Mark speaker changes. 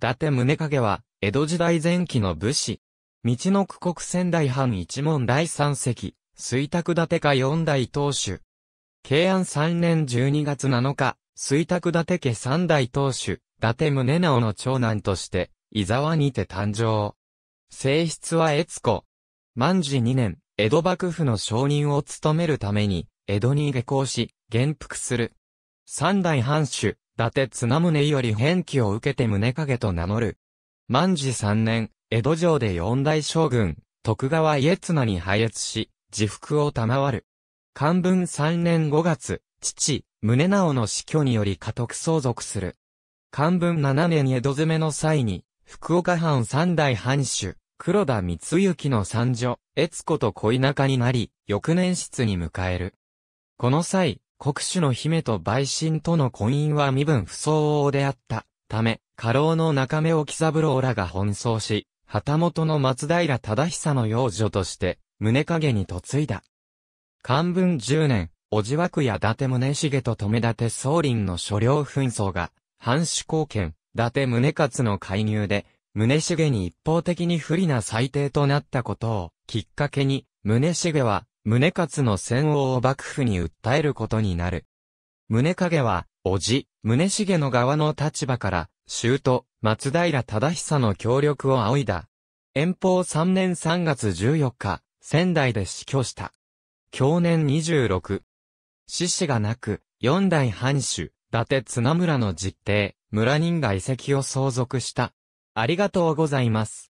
Speaker 1: 達宗影は、江戸時代前期の武士。道の区国仙台藩一門第三席、水卓立家四代当主。慶安三年十二月七日、水卓立家三代当主、伊達宗直の長男として、伊沢にて誕生。性質は悦子。万治二年、江戸幕府の承認を務めるために、江戸に下校し、元服する。三代藩主、伊達綱宗より返記を受けて宗影と名乗る。万治三年、江戸城で四大将軍、徳川家綱に配列し、自腹を賜る。漢文三年五月、父、宗直の死去により家督相続する。漢文七年江戸攻めの際に、福岡藩三代藩主、黒田光之の三女、悦子と恋仲になり、翌年室に迎える。この際、国主の姫と陪臣との婚姻は身分不相応であった。ため、家老の中目沖三郎らが奔走し、旗本の松平忠久の養女として、宗影に嫁いだ。漢文十年、小じ和や伊達宗重と留立総林の所領紛争が、藩主公権、伊達宗勝の介入で、宗重に一方的に不利な裁定となったことを、きっかけに、宗重は、宗勝の戦王を幕府に訴えることになる。宗影は、叔父、宗重の側の立場から、衆と松平忠久の協力を仰いだ。遠方3年3月14日、仙台で死去した。去年26。死死がなく、四代藩主、伊達綱村の実定、村人が遺跡を相続した。ありがとうございます。